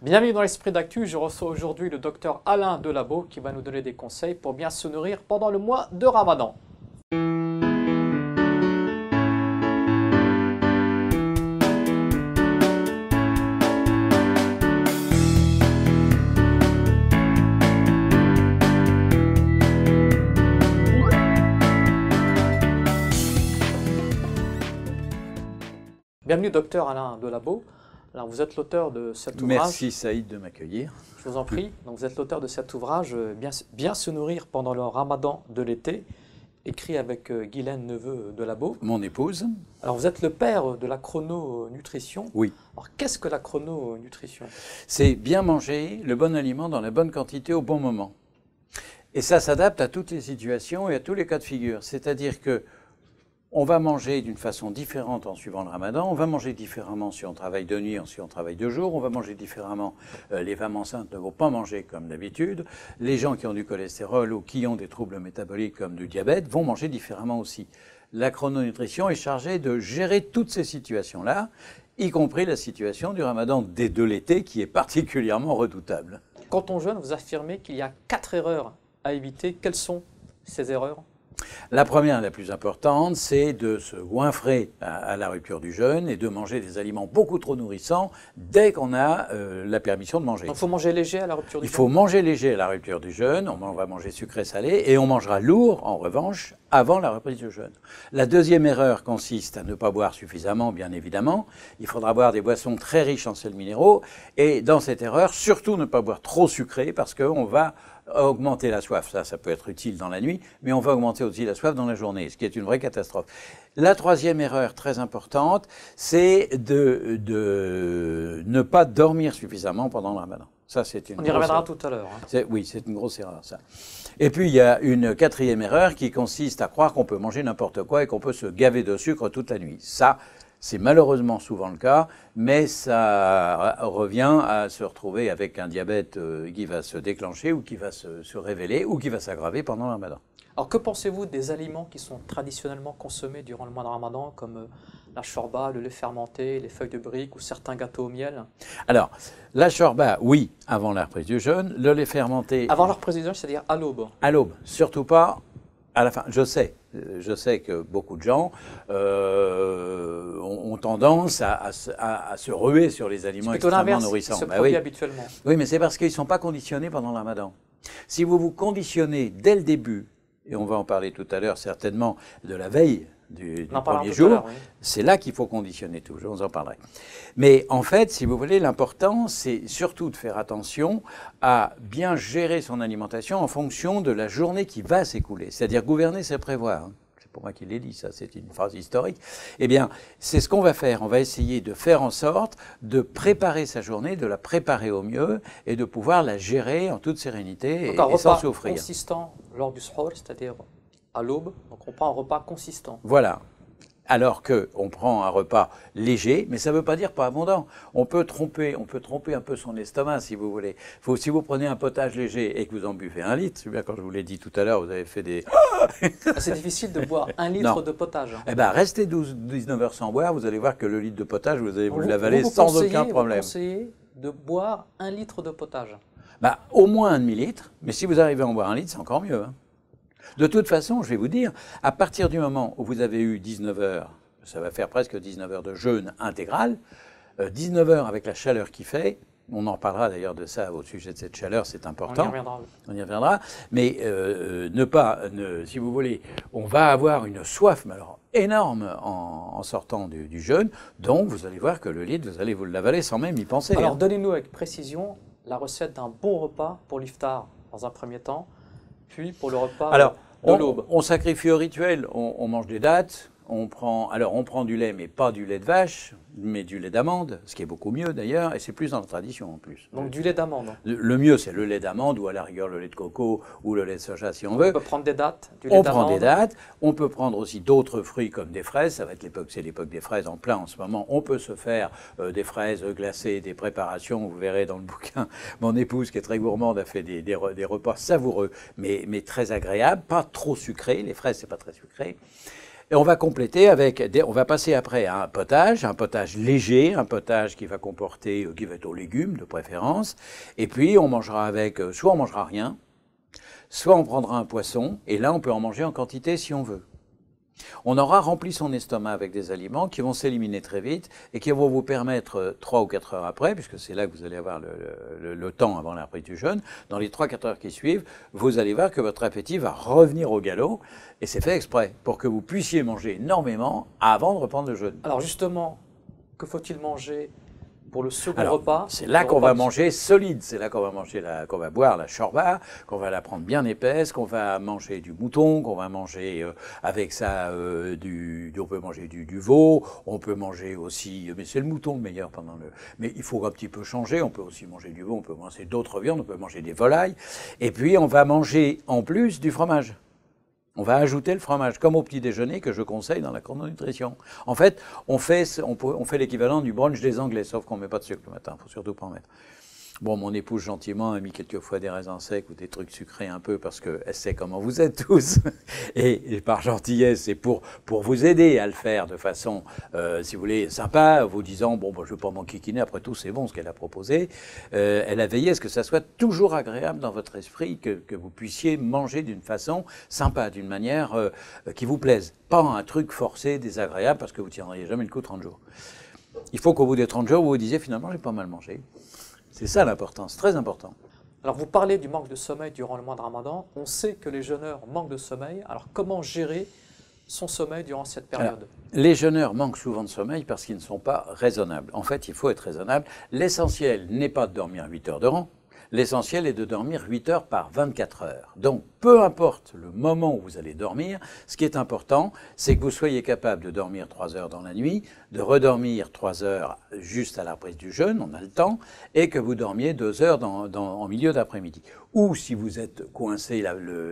Bienvenue dans l'esprit d'actu, je reçois aujourd'hui le docteur Alain Delabo qui va nous donner des conseils pour bien se nourrir pendant le mois de Ramadan. Bienvenue docteur Alain Delabo. Alors, vous êtes l'auteur de cet ouvrage. Merci Saïd de m'accueillir. Je vous en prie. Donc, vous êtes l'auteur de cet ouvrage, euh, bien, bien, se nourrir pendant le ramadan de l'été, écrit avec euh, Guylaine Neveu de Labo. Mon épouse. Alors, vous êtes le père de la chrononutrition. Oui. Alors, qu'est-ce que la chrononutrition C'est bien manger le bon aliment dans la bonne quantité au bon moment. Et ça s'adapte à toutes les situations et à tous les cas de figure. C'est-à-dire que on va manger d'une façon différente en suivant le ramadan, on va manger différemment si on travaille de nuit, si on travaille de jour, on va manger différemment. Euh, les femmes enceintes ne vont pas manger comme d'habitude, les gens qui ont du cholestérol ou qui ont des troubles métaboliques comme du diabète vont manger différemment aussi. La chrononutrition est chargée de gérer toutes ces situations-là, y compris la situation du ramadan dès de l'été qui est particulièrement redoutable. Quand on jeûne, vous affirmez qu'il y a quatre erreurs à éviter. Quelles sont ces erreurs la première, la plus importante, c'est de se goinfrer à, la rupture du jeûne et de manger des aliments beaucoup trop nourrissants dès qu'on a euh, la permission de manger. il faut manger léger à la rupture du jeûne Il faut manger léger à la rupture du jeûne, on va manger sucré-salé et on mangera lourd, en revanche, avant la reprise du jeûne. La deuxième erreur consiste à ne pas boire suffisamment, bien évidemment. Il faudra boire des boissons très riches en sel minéraux et dans cette erreur, surtout ne pas boire trop sucré parce qu'on va augmenter la soif, ça, ça peut être utile dans la nuit, mais on va augmenter aussi la soif dans la journée, ce qui est une vraie catastrophe. La troisième erreur très importante, c'est de, ne pas dormir suffisamment pendant le ramadan. Ça, c'est une On y reviendra tout à l'heure. Hein. Oui, c'est une grosse erreur, ça. Et puis, il y a une quatrième erreur qui consiste à croire qu'on peut manger n'importe quoi et qu'on peut se gaver de sucre toute la nuit. Ça, c'est malheureusement souvent le cas, mais ça revient à se retrouver avec un diabète euh, qui va se déclencher ou qui va se, révéler ou qui va s'aggraver pendant le ramadan. Alors que pensez-vous des aliments qui sont traditionnellement consommés durant le mois de ramadan, comme euh, la chorba, le lait fermenté, les feuilles de briques ou certains gâteaux au miel Alors, la chorba, oui, avant la reprise du jeûne. Le lait fermenté... Avant la reprise du jeûne, c'est-à-dire à l'aube À l'aube, surtout pas à la fin, je sais, je sais que beaucoup de gens euh, ont, tendance à, se ruer sur les aliments extrêmement nourrissants. Bah se oui. habituellement. Oui, mais c'est parce qu'ils ne sont pas conditionnés pendant le ramadan. Si vous vous conditionnez dès le début, et on va en parler tout à l'heure certainement de la veille du, premier jour, c'est là qu'il faut conditionner tout, je vous en parlerai. Mais en fait, si vous voulez, l'important, c'est surtout de faire attention à bien gérer son alimentation en fonction de la journée qui va s'écouler. C'est-à-dire gouverner, c'est prévoir hein. C'est pour moi qu'il l'ai dit, ça c'est une phrase historique, eh bien c'est ce qu'on va faire. On va essayer de faire en sorte de préparer sa journée, de la préparer au mieux et de pouvoir la gérer en toute sérénité et, sans souffrir. consistant lors du sport, c'est-à-dire à l'aube, donc on prend un repas consistant. Voilà. Alors qu'on prend un repas léger, mais ça ne veut pas dire pas abondant. On peut tromper, on peut tromper un peu son estomac si vous voulez. si vous prenez un potage léger et que vous en buvez un litre, quand je vous l'ai dit tout à l'heure, vous avez fait des. Ah, c'est difficile de boire un litre de potage. Eh bien, restez 12, 19 heures sans boire, vous allez voir que le litre de potage, vous allez vous, l'avaler sans aucun problème. Vous conseillez de boire un litre de potage. Bah, au moins un demi-litre, mais si vous arrivez à en boire un litre, c'est encore mieux. Hein. De toute façon, je vais vous dire, à partir du moment où vous avez eu 19 heures, ça va faire presque 19 heures de jeûne intégral, 19 euh, heures avec la chaleur qui fait, on en parlera d'ailleurs de ça au sujet de cette chaleur, c'est important. On y reviendra. On y reviendra. Mais euh, euh, ne pas, si vous voulez, on va avoir une soif énorme en, sortant du, jeûne. Donc vous allez voir que le litre, vous allez vous l'avaler sans même y penser. Alors hein. donnez-nous avec précision la recette d'un bon repas pour l'iftar dans un premier temps puis pour le repas Alors, On, sacrifie au rituel, on, on mange des dates, on prend, alors on prend du lait, mais pas du lait de vache, mais du lait d'amande, ce qui est beaucoup mieux d'ailleurs, et c'est plus dans la tradition en plus. Donc du lait d'amande Le, mieux, c'est le lait d'amande, ou à la rigueur le lait de coco, ou le lait de soja si on, veut. On peut prendre des dates du lait On prend des dates, on peut prendre aussi d'autres fruits comme des fraises, ça l'époque, c'est l'époque des fraises en plein en ce moment, on peut se faire euh, des fraises glacées, des préparations, vous verrez dans le bouquin, mon épouse qui est très gourmande a fait des, des, repas savoureux, mais, mais très agréables, pas trop sucrés, les fraises c'est pas très sucré. Et on va compléter avec, on va passer après à un potage, un potage léger, un potage qui va comporter, euh, qui va être aux légumes de préférence. Et puis on mangera avec, euh, soit on mangera rien, soit on prendra un poisson, et là on peut en manger en quantité si on veut. On aura rempli son estomac avec des aliments qui vont s'éliminer très vite et qui vont vous permettre, euh, trois ou quatre heures après, puisque c'est là que vous allez avoir le, temps avant la reprise du jeûne, dans les trois, quatre heures qui suivent, vous allez voir que votre appétit va revenir au galop, et c'est fait exprès, pour que vous puissiez manger énormément avant de reprendre le jeûne. Alors justement, que faut-il manger pour le second repas. C'est là qu'on va manger solide, c'est là qu'on va manger la, qu'on va boire la chorba, qu'on va la prendre bien épaisse, qu'on va manger du mouton, qu'on va manger euh, avec ça euh, du, on peut manger du, du, veau, on peut manger aussi, euh, mais c'est le mouton le meilleur pendant le, mais il faut un petit peu changer, on peut aussi manger du veau, on peut manger d'autres viandes, on peut manger des volailles, et puis on va manger en plus du fromage. On va ajouter le fromage, comme au petit déjeuner que je conseille dans la chrononutrition. En fait, on fait, on, on fait l'équivalent du brunch des Anglais, sauf qu'on ne met pas de sucre le matin, il ne faut surtout pas en mettre. Bon, mon épouse gentiment a mis quelquefois des raisins secs ou des trucs sucrés un peu parce qu'elle sait comment vous êtes tous. Et, par gentillesse, c'est pour, pour vous aider à le faire de façon, euh, si vous voulez, sympa, vous disant, bon, bah, je ne vais pas m'enquiquiner, après tout, c'est bon ce qu'elle a proposé. Euh, elle a veillé à ce que ça soit toujours agréable dans votre esprit, que, que vous puissiez manger d'une façon sympa, d'une manière euh, qui vous plaise. Pas un truc forcé, désagréable, parce que vous ne tiendriez jamais le coup 30 jours. Il faut qu'au bout des 30 jours, vous vous disiez, finalement, j'ai pas mal mangé. C'est ça l'importance, très important. Alors vous parlez du manque de sommeil durant le mois de Ramadan. On sait que les jeûneurs manquent de sommeil. Alors comment gérer son sommeil durant cette période Les jeûneurs manquent souvent de sommeil parce qu'ils ne sont pas raisonnables. En fait, il faut être raisonnable. L'essentiel n'est pas de dormir 8 heures de rang, L'essentiel est de dormir 8 heures par 24 heures. Donc, peu importe le moment où vous allez dormir, ce qui est important, c'est que vous soyez capable de dormir 3 heures dans la nuit, de redormir 3 heures juste à la prise du jeûne, on a le temps, et que vous dormiez 2 heures en milieu d'après-midi ou si vous êtes coincé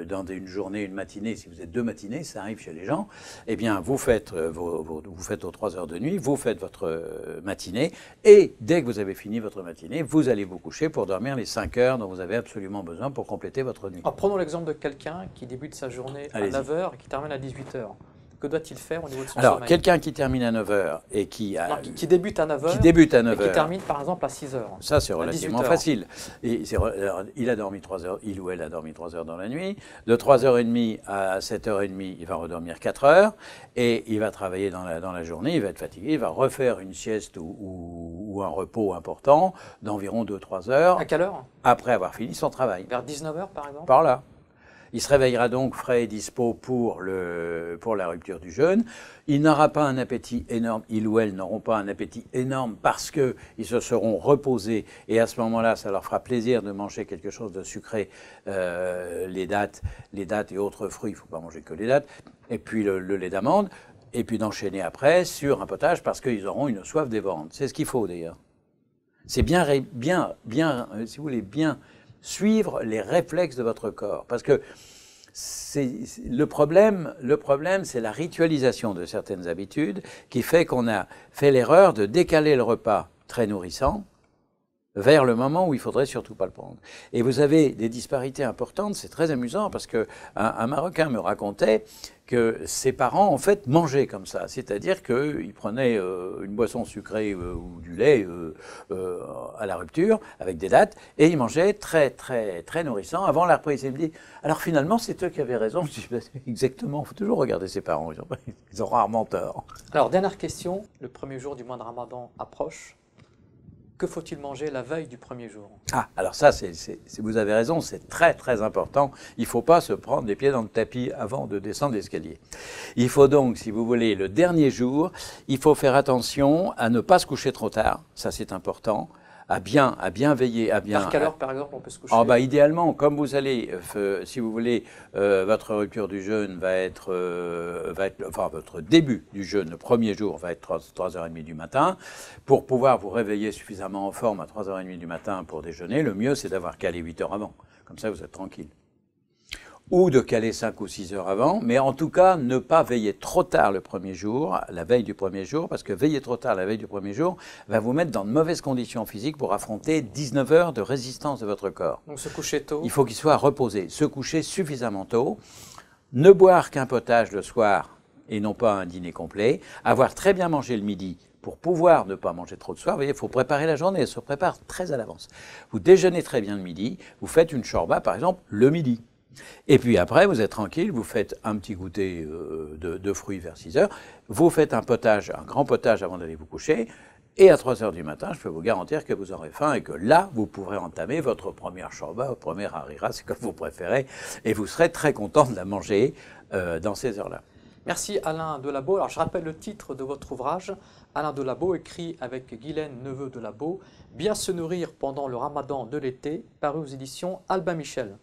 dans une journée, une matinée, si vous êtes deux matinées, ça arrive chez les gens, eh bien vous faites, euh, vos, vous faites aux trois heures de nuit, vous faites votre euh, matinée, et dès que vous avez fini votre matinée, vous allez vous coucher pour dormir les cinq heures dont vous avez absolument besoin pour compléter votre nuit. prenons l'exemple de quelqu'un qui débute sa journée à 9h et qui termine à 18 heures que doit-il faire au niveau de son Alors, quelqu'un qui termine à 9h et qui, a, qui, débute à 9h, qui débute à 9 et qui termine par exemple à 6h. Ça, c'est relativement facile. il a dormi 3 heures, il ou elle a dormi 3 h dans la nuit. De 3h30 à 7h30, il va redormir 4 h et il va travailler dans la, dans la journée, il va être fatigué, il va refaire une sieste ou, un repos important d'environ 2-3 h À quelle heure Après avoir fini son travail. Vers 19h par exemple Par là. Il se réveillera donc frais et dispo pour, le, pour la rupture du jeûne. Il n'aura pas un appétit énorme, il ou elle n'auront pas un appétit énorme parce qu'ils se seront reposés et à ce moment-là, ça leur fera plaisir de manger quelque chose de sucré, euh, les, dates, les et autres fruits, il ne faut pas manger que les dates, et puis le, lait d'amande, et puis d'enchaîner après sur un potage parce qu'ils auront une soif des ventes C'est ce qu'il faut d'ailleurs. C'est bien, bien, bien, euh, si vous voulez, bien suivre les réflexes de votre corps. Parce que le problème, le problème c'est la ritualisation de certaines habitudes qui fait qu'on a fait l'erreur de décaler le repas très nourrissant vers le moment où il faudrait surtout pas le prendre. Et vous avez des disparités importantes, c'est très amusant parce que un, Marocain me racontait que ses parents en fait mangeaient comme ça, c'est-à-dire qu'ils prenaient euh, une boisson sucrée euh, ou du lait euh, à la rupture avec des dates et ils mangeaient très très très nourrissant avant la reprise. Et il me dit alors finalement c'est eux qui avaient raison. Je dis, bah, exactement, exactement, faut toujours regarder ses parents, ils ont rarement tort. Alors dernière question, le premier jour du mois de Ramadan approche que faut-il manger la veille du premier jour Ah, alors ça, c'est, vous avez raison, c'est très très important. Il ne faut pas se prendre les pieds dans le tapis avant de descendre l'escalier. Il faut donc, si vous voulez, le dernier jour, il faut faire attention à ne pas se coucher trop tard, ça c'est important à bien, à bien veiller, à bien. Par quelle par exemple, on peut se coucher oh, bah, idéalement, comme vous allez, euh, si vous voulez, euh, votre rupture du jeûne va être, euh, va être, enfin votre début du jeûne, le premier jour va être 3, h 30 du matin. Pour pouvoir vous réveiller suffisamment en forme à 3h30 du matin pour déjeuner, le mieux c'est d'avoir calé 8 heures avant. Comme ça, vous êtes tranquille ou de caler 5 ou 6 heures avant, mais en tout cas ne pas veiller trop tard le premier jour, la veille du premier jour, parce que veiller trop tard la veille du premier jour va vous mettre dans de mauvaises conditions physiques pour affronter 19 heures de résistance de votre corps. Donc se coucher tôt. Il faut qu'il soit reposé, se coucher suffisamment tôt, ne boire qu'un potage le soir et non pas un dîner complet, avoir très bien mangé le midi pour pouvoir ne pas manger trop le soir, vous voyez, il faut préparer la journée, elle se prépare très à l'avance. Vous déjeunez très bien le midi, vous faites une chorba par exemple le midi. Et puis après, vous êtes tranquille, vous faites un petit goûter euh, de, fruits vers 6 heures, vous faites un potage, un grand potage avant d'aller vous coucher, et à 3 heures du matin, je peux vous garantir que vous aurez faim et que là, vous pourrez entamer votre première shorba, votre première harira, c'est comme vous préférez, et vous serez très content de la manger euh, dans ces heures-là. Merci Alain Delabo. Alors je rappelle le titre de votre ouvrage. Alain Labo écrit avec Guylaine Neveu Labo, Bien se nourrir pendant le ramadan de l'été, paru aux éditions Albin Michel.